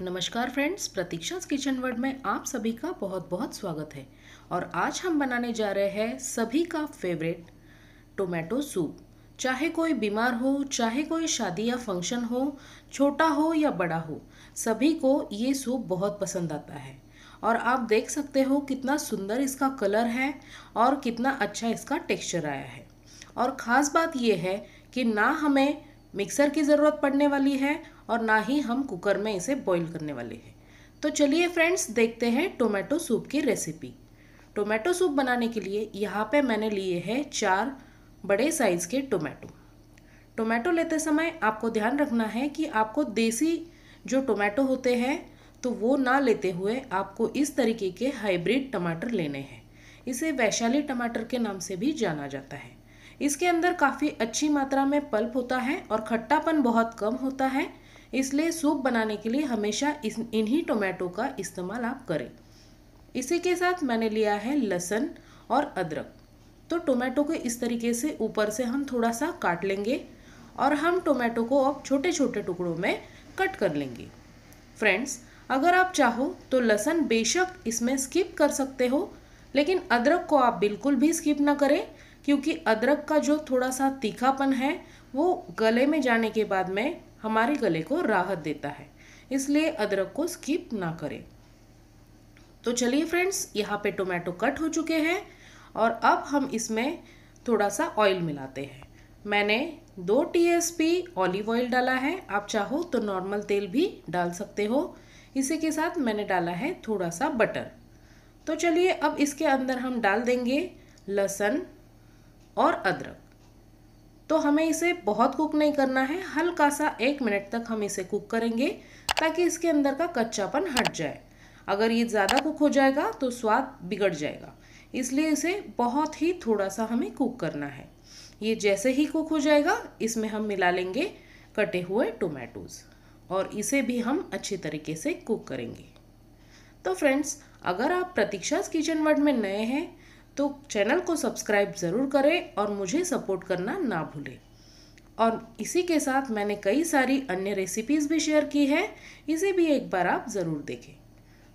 नमस्कार फ्रेंड्स प्रतीक्षा kitchen word में आप सभी का बहुत बहुत स्वागत है और आज हम बनाने जा रहे हैं सभी का फेवरेट टोमेटो सूप चाहे कोई बीमार हो चाहे कोई शादी या फंक्शन हो छोटा हो या बड़ा हो सभी को ये सूप बहुत पसंद आता है और आप देख सकते हो कितना सुंदर इसका कलर है और कितना अच्छा इसका टेक्सचर आया है और ख़ास बात यह है कि ना हमें मिक्सर की ज़रूरत पड़ने वाली है और ना ही हम कुकर में इसे बॉईल करने वाले हैं तो चलिए फ्रेंड्स देखते हैं टोमेटो सूप की रेसिपी टोमेटो सूप बनाने के लिए यहाँ पे मैंने लिए हैं चार बड़े साइज़ के टोमेटो टोमेटो लेते समय आपको ध्यान रखना है कि आपको देसी जो टोमेटो होते हैं तो वो ना लेते हुए आपको इस तरीके के हाइब्रिड टमाटर लेने हैं इसे वैशाली टमाटर के नाम से भी जाना जाता है इसके अंदर काफ़ी अच्छी मात्रा में पल्प होता है और खट्टापन बहुत कम होता है इसलिए सूप बनाने के लिए हमेशा इस इन्हीं टोमेटो का इस्तेमाल आप करें इसी के साथ मैंने लिया है लहसन और अदरक तो टोमेटो को इस तरीके से ऊपर से हम थोड़ा सा काट लेंगे और हम टोमेटो को अब छोटे छोटे टुकड़ों में कट कर लेंगे फ्रेंड्स अगर आप चाहो तो लहसन बेशक इसमें स्किप कर सकते हो लेकिन अदरक को आप बिल्कुल भी स्किप ना करें क्योंकि अदरक का जो थोड़ा सा तीखापन है वो गले में जाने के बाद में हमारे गले को राहत देता है इसलिए अदरक को स्किप ना करें तो चलिए फ्रेंड्स यहाँ पे टोमेटो कट हो चुके हैं और अब हम इसमें थोड़ा सा ऑयल मिलाते हैं मैंने दो टीएसपी ऑलिव ऑयल डाला है आप चाहो तो नॉर्मल तेल भी डाल सकते हो इसी के साथ मैंने डाला है थोड़ा सा बटर तो चलिए अब इसके अंदर हम डाल देंगे लहसन और अदरक तो हमें इसे बहुत कुक नहीं करना है हल्का सा एक मिनट तक हम इसे कुक करेंगे ताकि इसके अंदर का कच्चापन हट जाए अगर ये ज़्यादा कुक हो जाएगा तो स्वाद बिगड़ जाएगा इसलिए इसे बहुत ही थोड़ा सा हमें कुक करना है ये जैसे ही कुक हो जाएगा इसमें हम मिला लेंगे कटे हुए टोमेटोज़ और इसे भी हम अच्छे तरीके से कुक करेंगे तो फ्रेंड्स अगर आप प्रतीक्षा किचन वर्ड में नए हैं तो चैनल को सब्सक्राइब ज़रूर करें और मुझे सपोर्ट करना ना भूलें और इसी के साथ मैंने कई सारी अन्य रेसिपीज़ भी शेयर की है इसे भी एक बार आप ज़रूर देखें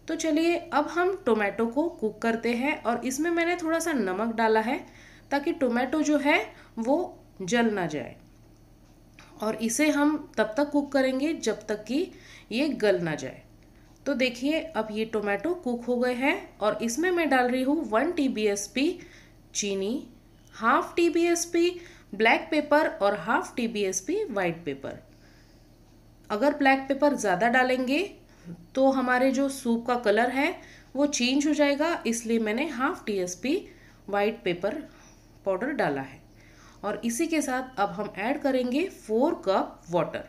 तो चलिए अब हम टोमेटो को कुक करते हैं और इसमें मैंने थोड़ा सा नमक डाला है ताकि टोमेटो जो है वो जल ना जाए और इसे हम तब तक कुक करेंगे जब तक कि ये गल ना जाए तो देखिए अब ये टोमेटो कुक हो गए हैं और इसमें मैं डाल रही हूँ one T B S P चीनी half T B S P black pepper और half T B S P white pepper अगर ब्लैक पेपर ज़्यादा डालेंगे तो हमारे जो सूप का कलर है वो चेंज हो जाएगा इसलिए मैंने half T S P white pepper powder डाला है और इसी के साथ अब हम ऐड करेंगे फोर कप वाटर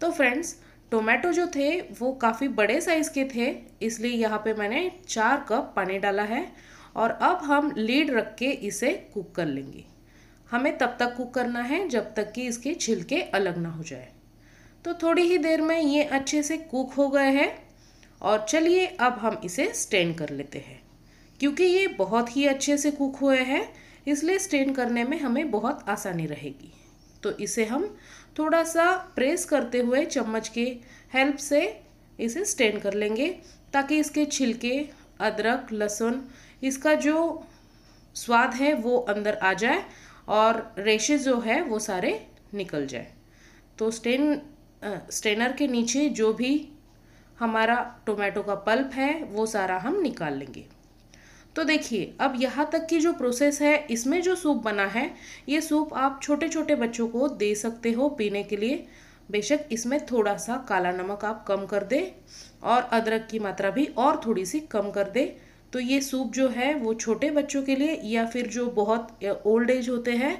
तो फ्रेंड्स टोमेटो जो थे वो काफ़ी बड़े साइज़ के थे इसलिए यहाँ पे मैंने चार कप पानी डाला है और अब हम लीड रख के इसे कुक कर लेंगे हमें तब तक कुक करना है जब तक कि इसके छिलके अलग ना हो जाए तो थोड़ी ही देर में ये अच्छे से कुक हो गए हैं और चलिए अब हम इसे स्टेन कर लेते हैं क्योंकि ये बहुत ही अच्छे से कुक हुए हैं इसलिए स्टेन करने में हमें बहुत आसानी रहेगी तो इसे हम थोड़ा सा प्रेस करते हुए चम्मच के हेल्प से इसे स्टेन कर लेंगे ताकि इसके छिलके अदरक लहसुन इसका जो स्वाद है वो अंदर आ जाए और रेशे जो है वो सारे निकल जाए तो स्टेन स्टेनर के नीचे जो भी हमारा टोमेटो का पल्प है वो सारा हम निकाल लेंगे तो देखिए अब यहाँ तक की जो प्रोसेस है इसमें जो सूप बना है ये सूप आप छोटे छोटे बच्चों को दे सकते हो पीने के लिए बेशक इसमें थोड़ा सा काला नमक आप कम कर दे और अदरक की मात्रा भी और थोड़ी सी कम कर दे तो ये सूप जो है वो छोटे बच्चों के लिए या फिर जो बहुत ओल्ड एज होते हैं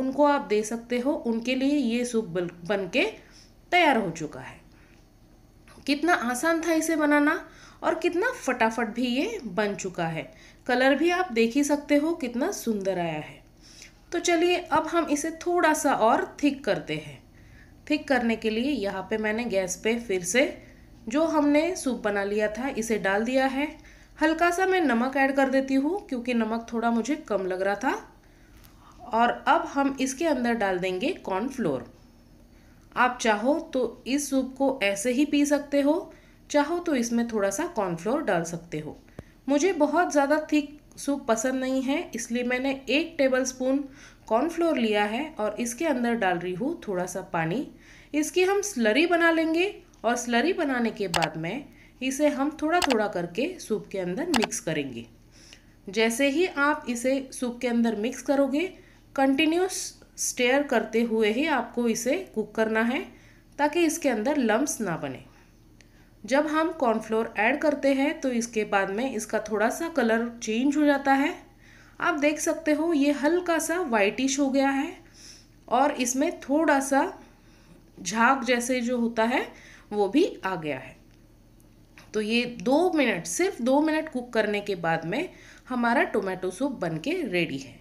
उनको आप दे सकते हो उनके लिए ये सूप बन के तैयार हो चुका है कितना आसान था इसे बनाना और कितना फटाफट भी ये बन चुका है कलर भी आप देख ही सकते हो कितना सुंदर आया है तो चलिए अब हम इसे थोड़ा सा और थिक करते हैं थिक करने के लिए यहाँ पे मैंने गैस पे फिर से जो हमने सूप बना लिया था इसे डाल दिया है हल्का सा मैं नमक ऐड कर देती हूँ क्योंकि नमक थोड़ा मुझे कम लग रहा था और अब हम इसके अंदर डाल देंगे कॉर्नफ्लोर आप चाहो तो इस सूप को ऐसे ही पी सकते हो चाहो तो इसमें थोड़ा सा कॉर्नफ्लोर डाल सकते हो मुझे बहुत ज़्यादा थिक सूप पसंद नहीं है इसलिए मैंने एक टेबल स्पून कॉर्नफ्लोर लिया है और इसके अंदर डाल रही हूँ थोड़ा सा पानी इसकी हम स्लरी बना लेंगे और स्लरी बनाने के बाद में इसे हम थोड़ा थोड़ा करके सूप के अंदर मिक्स करेंगे जैसे ही आप इसे सूप के अंदर मिक्स करोगे कंटिन्यूस स्टेयर करते हुए ही आपको इसे कुक करना है ताकि इसके अंदर लम्ब्स ना बने जब हम कॉर्नफ्लोर ऐड करते हैं तो इसके बाद में इसका थोड़ा सा कलर चेंज हो जाता है आप देख सकते हो ये हल्का सा वाइटिश हो गया है और इसमें थोड़ा सा झाग जैसे जो होता है वो भी आ गया है तो ये दो मिनट सिर्फ दो मिनट कुक करने के बाद में हमारा टोमेटो सूप बन के रेडी है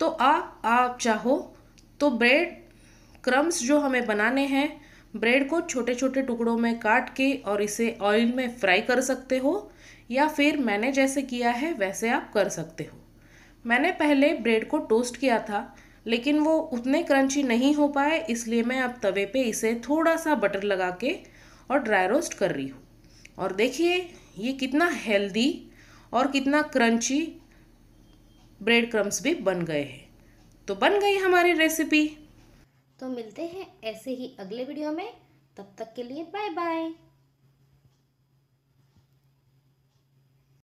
तो आप आप चाहो तो ब्रेड क्रम्स जो हमें बनाने हैं ब्रेड को छोटे छोटे टुकड़ों में काट के और इसे ऑयल में फ्राई कर सकते हो या फिर मैंने जैसे किया है वैसे आप कर सकते हो मैंने पहले ब्रेड को टोस्ट किया था लेकिन वो उतने क्रंची नहीं हो पाए इसलिए मैं अब तवे पे इसे थोड़ा सा बटर लगा के और ड्राई रोस्ट कर रही हूँ और देखिए ये कितना हेल्दी और कितना क्रंची ब्रेड क्रम्स भी बन गए हैं तो बन गई हमारी रेसिपी तो मिलते हैं ऐसे ही अगले वीडियो में तब तक के लिए बाय बाय